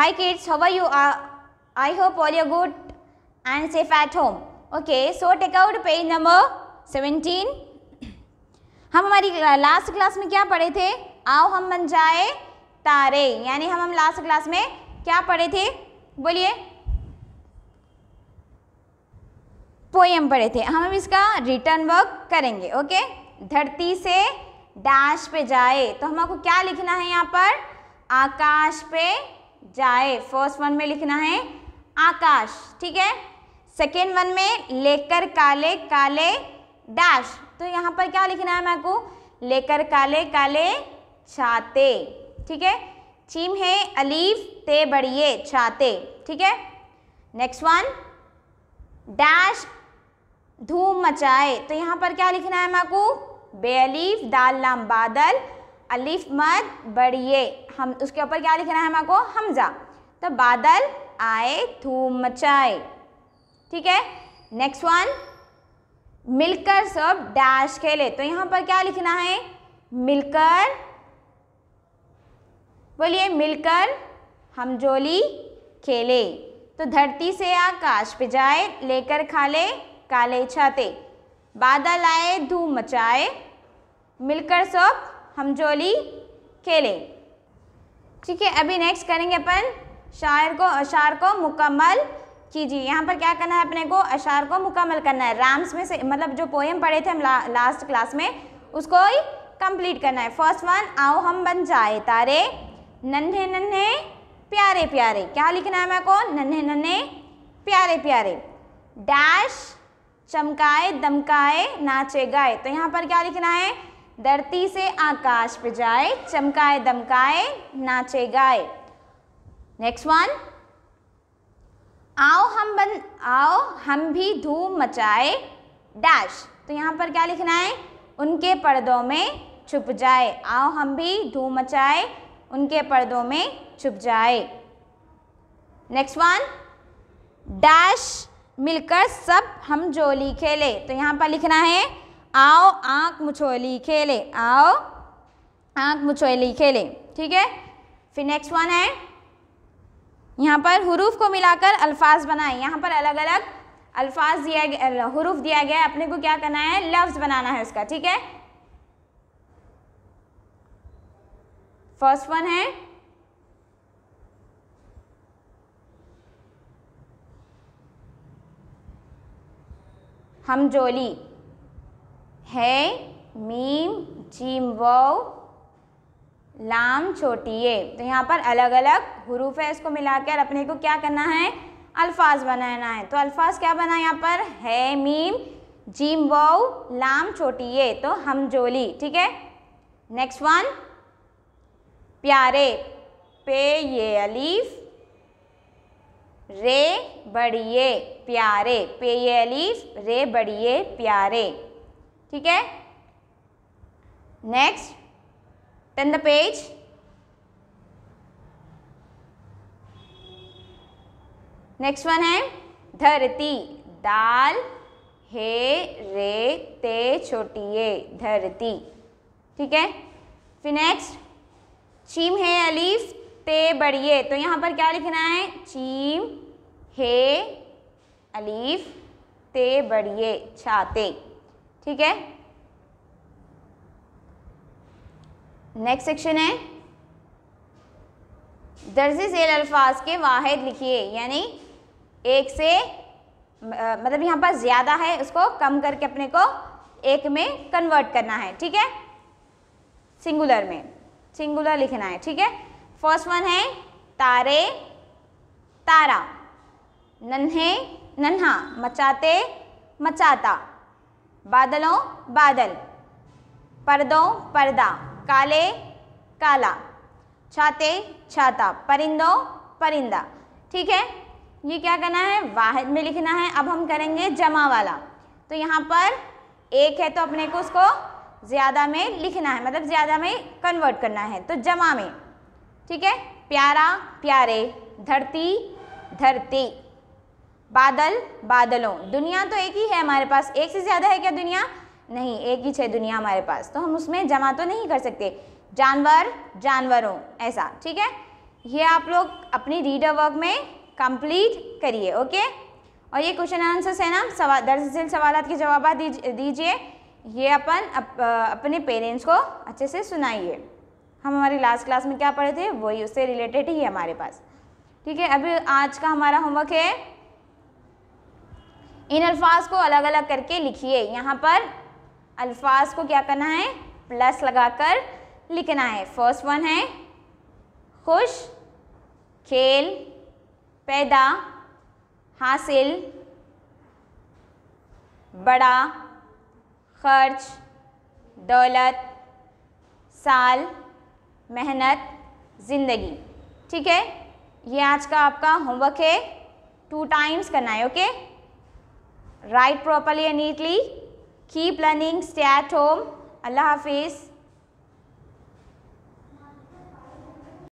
Hi kids, how are you? Uh, I hope all are good and safe at home. Okay, so take out page number 17. हम हमारी uh, last class में क्या पढ़े थे आओ हम बन जाए तारे यानी हम हम last class में क्या पढ़े थे बोलिए पोएम पढ़े थे हम हम इसका रिटर्न वर्क करेंगे ओके धरती से डैश पे जाए तो हम आपको क्या लिखना है यहाँ पर आकाश पे जाए फर्स्ट वन में लिखना है आकाश ठीक है सेकेंड वन में लेकर काले काले डैश तो यहाँ पर क्या लिखना है मैं को लेकर काले काले छाते ठीक है चीम है अलीफ ते बढ़िए छाते ठीक है नेक्स्ट वन डैश धूम मचाए तो यहाँ पर क्या लिखना है मैं को बेअलीफ दाल लाम बादल अलिफ मत बढ़िए हम उसके ऊपर क्या लिखना है हम आपको हमजा तो बादल आए धूम मचाए ठीक है नेक्स्ट वन मिलकर सब डैश खेले तो यहाँ पर क्या लिखना है मिलकर बोलिए मिलकर हम जोली खेले तो धरती से आकाश पे जाए लेकर खाले काले छाते बादल आए धूम मचाए मिलकर सब हम जोली खेले ठीक है अभी नेक्स्ट करेंगे अपन शायर को अशार को मुकम्मल कीजिए यहाँ पर क्या करना है अपने को अशार को मुकम्मल करना है राम्स में से मतलब जो पोएम पढ़े थे हम ला, लास्ट क्लास में उसको ही कंप्लीट करना है फर्स्ट वन आओ हम बन जाए तारे नन्हे नन्हे प्यारे प्यारे क्या लिखना है मेरे को नन्हे नन्हे प्यारे प्यारे डैश चमकाए दमकाए नाचे गाए तो यहाँ पर क्या लिखना है धरती से आकाश पे जाए चमकाए दमकाए नाचे गाए नेक्स्ट वन आओ हम बन आओ हम भी धूम मचाए डैश तो यहाँ पर क्या लिखना है उनके पर्दों में छुप जाए आओ हम भी धूम मचाए उनके पर्दों में छुप जाए नेक्स्ट वन डैश मिलकर सब हम जोली खेले तो यहाँ पर लिखना है आओ आंख मुछोली खेले आओ आंख मुछोली खेले ठीक है फिर नेक्स्ट वन है यहाँ पर हरूफ को मिलाकर अल्फाज बनाए यहाँ पर अलग अलग अल्फाज दिया गया हरूफ दिया गया अपने को क्या करना है लफ्ज़ बनाना है उसका ठीक है फर्स्ट वन है हमजोली है मीम जीम वाव लाम छोटी ये तो यहाँ पर अलग अलग हरूफ है इसको मिलाकर अपने को क्या करना है अल्फाज बनाना है तो अल्फाज क्या बना यहाँ पर है मीम जीम वो लाम छोटी ये तो हम जोली ठीक है नेक्स्ट वन प्यारे पे ये अलीफ रे बड़िए प्यारे पे ये अलीफ रे बड़िए प्यारे ठीक है next turn the page next one है धरती दाल हे रे ते छोटी ए धरती ठीक है फिर नेक्स्ट चीम है अलीफ ते बड़िए तो यहाँ पर क्या लिखना है चीम हे अलीफ ते बड़िए छाते ठीक है नेक्स्ट सेक्शन है दर्ज झेल अल्फाज के वाहिद लिखिए यानी एक से आ, मतलब यहाँ पर ज़्यादा है उसको कम करके अपने को एक में कन्वर्ट करना है ठीक है सिंगुलर में सिंगुलर लिखना है ठीक है फर्स्ट वन है तारे तारा नन्हे नन्हा मचाते मचाता बादलों बादल पर्दों पर्दा काले काला छाते छाता परिंदों परिंदा ठीक है ये क्या करना है वाहिद में लिखना है अब हम करेंगे जमा वाला तो यहाँ पर एक है तो अपने को उसको ज़्यादा में लिखना है मतलब ज़्यादा में कन्वर्ट करना है तो जमा में ठीक है प्यारा प्यारे धरती धरती बादल बादलों दुनिया तो एक ही है हमारे पास एक से ज़्यादा है क्या दुनिया नहीं एक ही है दुनिया हमारे पास तो हम उसमें जमा तो नहीं कर सकते जानवर जानवरों ऐसा ठीक है ये आप लोग अपनी रीडर वर्क में कंप्लीट करिए ओके और ये क्वेश्चन आंसर्स है ना सवाल दरअसल सवाल के जवाब दीजिए ये अपन अप, अपने पेरेंट्स को अच्छे से सुनाइए हम हमारी लास्ट क्लास में क्या पढ़े थे वही उससे रिलेटेड ही है हमारे पास ठीक है अभी आज का हमारा होमवर्क है इन अल्फाज को अलग अलग करके लिखिए यहाँ पर अल्फाज को क्या करना है प्लस लगाकर लिखना है फर्स्ट वन है खुश खेल पैदा हासिल बड़ा खर्च दौलत साल मेहनत ज़िंदगी ठीक है ये आज का आपका होमवर्क है टू टाइम्स करना है okay okay? Write properly and neatly. Keep learning. Stay at home. Allah Hafiz.